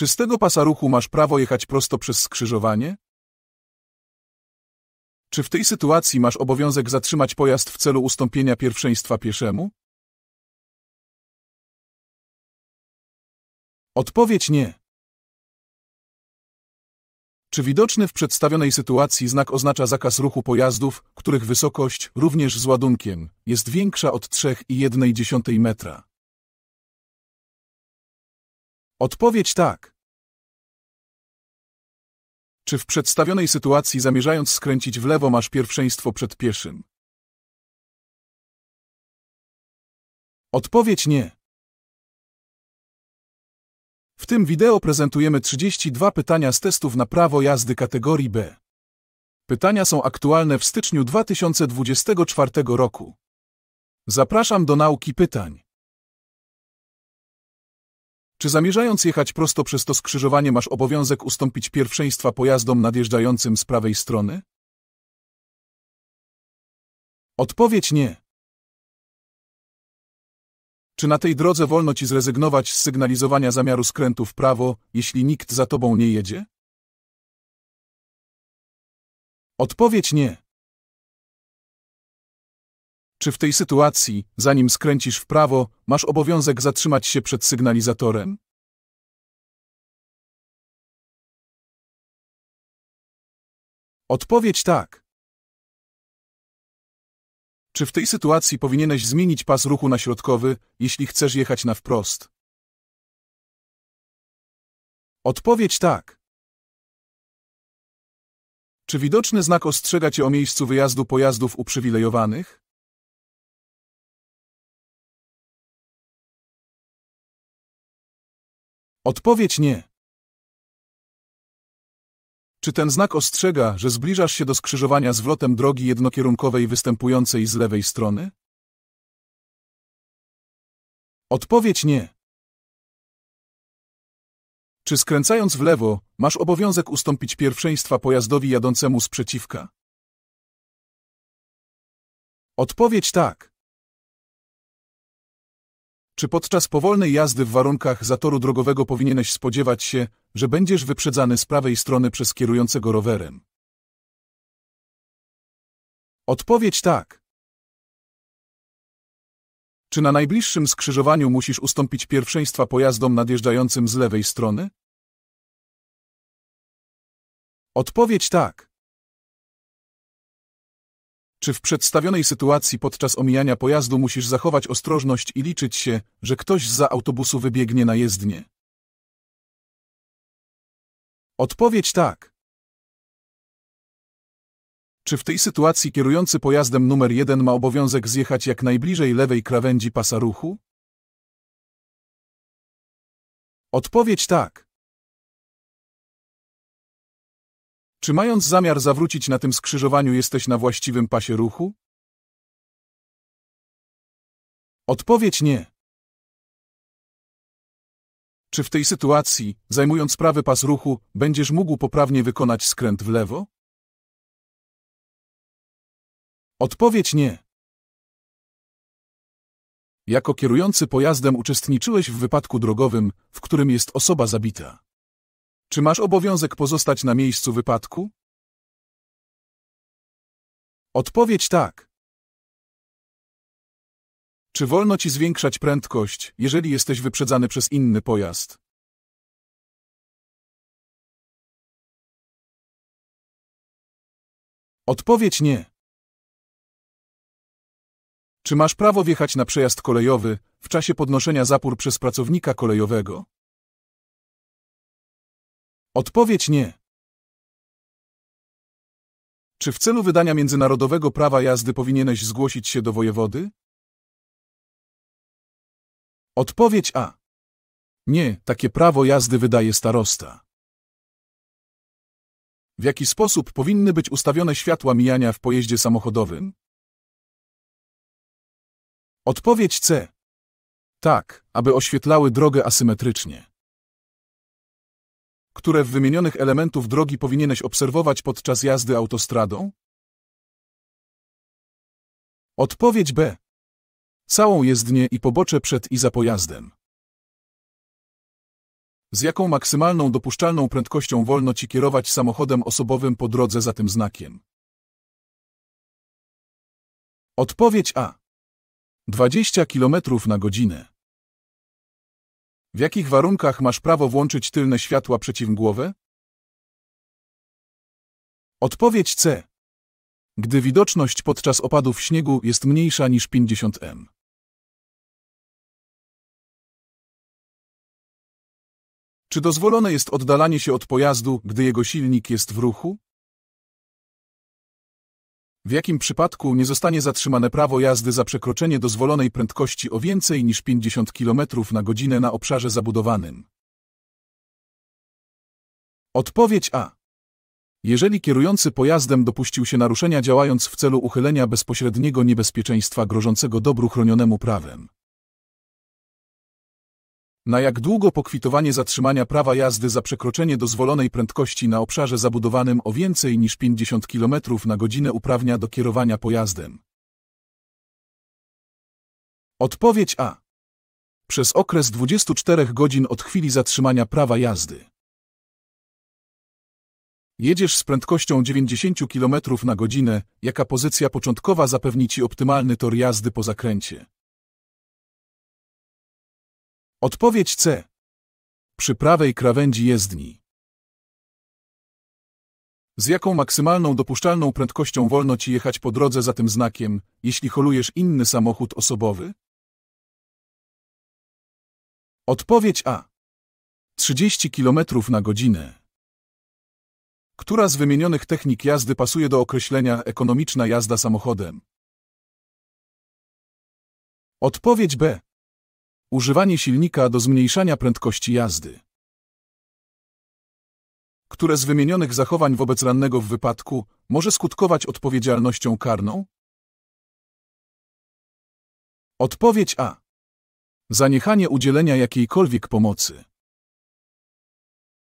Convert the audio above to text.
Czy z tego pasa ruchu masz prawo jechać prosto przez skrzyżowanie? Czy w tej sytuacji masz obowiązek zatrzymać pojazd w celu ustąpienia pierwszeństwa pieszemu? Odpowiedź nie. Czy widoczny w przedstawionej sytuacji znak oznacza zakaz ruchu pojazdów, których wysokość, również z ładunkiem, jest większa od 3,1 metra? Odpowiedź tak. Czy w przedstawionej sytuacji zamierzając skręcić w lewo masz pierwszeństwo przed pieszym? Odpowiedź nie. W tym wideo prezentujemy 32 pytania z testów na prawo jazdy kategorii B. Pytania są aktualne w styczniu 2024 roku. Zapraszam do nauki pytań. Czy zamierzając jechać prosto przez to skrzyżowanie masz obowiązek ustąpić pierwszeństwa pojazdom nadjeżdżającym z prawej strony? Odpowiedź nie. Czy na tej drodze wolno ci zrezygnować z sygnalizowania zamiaru skrętu w prawo, jeśli nikt za tobą nie jedzie? Odpowiedź nie. Czy w tej sytuacji, zanim skręcisz w prawo, masz obowiązek zatrzymać się przed sygnalizatorem? Odpowiedź tak. Czy w tej sytuacji powinieneś zmienić pas ruchu na środkowy, jeśli chcesz jechać na wprost? Odpowiedź tak. Czy widoczny znak ostrzega cię o miejscu wyjazdu pojazdów uprzywilejowanych? Odpowiedź nie. Czy ten znak ostrzega, że zbliżasz się do skrzyżowania z wlotem drogi jednokierunkowej występującej z lewej strony? Odpowiedź nie. Czy skręcając w lewo, masz obowiązek ustąpić pierwszeństwa pojazdowi jadącemu z przeciwka? Odpowiedź tak. Czy podczas powolnej jazdy w warunkach zatoru drogowego powinieneś spodziewać się, że będziesz wyprzedzany z prawej strony przez kierującego rowerem? Odpowiedź tak. Czy na najbliższym skrzyżowaniu musisz ustąpić pierwszeństwa pojazdom nadjeżdżającym z lewej strony? Odpowiedź tak. Czy w przedstawionej sytuacji podczas omijania pojazdu musisz zachować ostrożność i liczyć się, że ktoś za autobusu wybiegnie na jezdnię? Odpowiedź tak. Czy w tej sytuacji kierujący pojazdem numer 1 ma obowiązek zjechać jak najbliżej lewej krawędzi pasa ruchu? Odpowiedź tak. Czy mając zamiar zawrócić na tym skrzyżowaniu jesteś na właściwym pasie ruchu? Odpowiedź nie. Czy w tej sytuacji, zajmując prawy pas ruchu, będziesz mógł poprawnie wykonać skręt w lewo? Odpowiedź nie. Jako kierujący pojazdem uczestniczyłeś w wypadku drogowym, w którym jest osoba zabita. Czy masz obowiązek pozostać na miejscu wypadku? Odpowiedź tak. Czy wolno ci zwiększać prędkość, jeżeli jesteś wyprzedzany przez inny pojazd? Odpowiedź nie. Czy masz prawo wjechać na przejazd kolejowy w czasie podnoszenia zapór przez pracownika kolejowego? Odpowiedź nie. Czy w celu wydania międzynarodowego prawa jazdy powinieneś zgłosić się do wojewody? Odpowiedź A. Nie, takie prawo jazdy wydaje starosta. W jaki sposób powinny być ustawione światła mijania w pojeździe samochodowym? Odpowiedź C. Tak, aby oświetlały drogę asymetrycznie które w wymienionych elementów drogi powinieneś obserwować podczas jazdy autostradą? Odpowiedź B. Całą jezdnię i pobocze przed i za pojazdem. Z jaką maksymalną dopuszczalną prędkością wolno Ci kierować samochodem osobowym po drodze za tym znakiem? Odpowiedź A. 20 km na godzinę. W jakich warunkach masz prawo włączyć tylne światła przeciwmgłowe? Odpowiedź C. Gdy widoczność podczas opadów śniegu jest mniejsza niż 50 m. Czy dozwolone jest oddalanie się od pojazdu, gdy jego silnik jest w ruchu? w jakim przypadku nie zostanie zatrzymane prawo jazdy za przekroczenie dozwolonej prędkości o więcej niż 50 km na godzinę na obszarze zabudowanym. Odpowiedź A. Jeżeli kierujący pojazdem dopuścił się naruszenia działając w celu uchylenia bezpośredniego niebezpieczeństwa grożącego dobru chronionemu prawem, na jak długo pokwitowanie zatrzymania prawa jazdy za przekroczenie dozwolonej prędkości na obszarze zabudowanym o więcej niż 50 km na godzinę uprawnia do kierowania pojazdem? Odpowiedź A. Przez okres 24 godzin od chwili zatrzymania prawa jazdy. Jedziesz z prędkością 90 km na godzinę, jaka pozycja początkowa zapewni Ci optymalny tor jazdy po zakręcie. Odpowiedź C. Przy prawej krawędzi jezdni. Z jaką maksymalną dopuszczalną prędkością wolno ci jechać po drodze za tym znakiem, jeśli holujesz inny samochód osobowy? Odpowiedź A. 30 km na godzinę. Która z wymienionych technik jazdy pasuje do określenia ekonomiczna jazda samochodem? Odpowiedź B. Używanie silnika do zmniejszania prędkości jazdy. Które z wymienionych zachowań wobec rannego w wypadku może skutkować odpowiedzialnością karną? Odpowiedź A. Zaniechanie udzielenia jakiejkolwiek pomocy.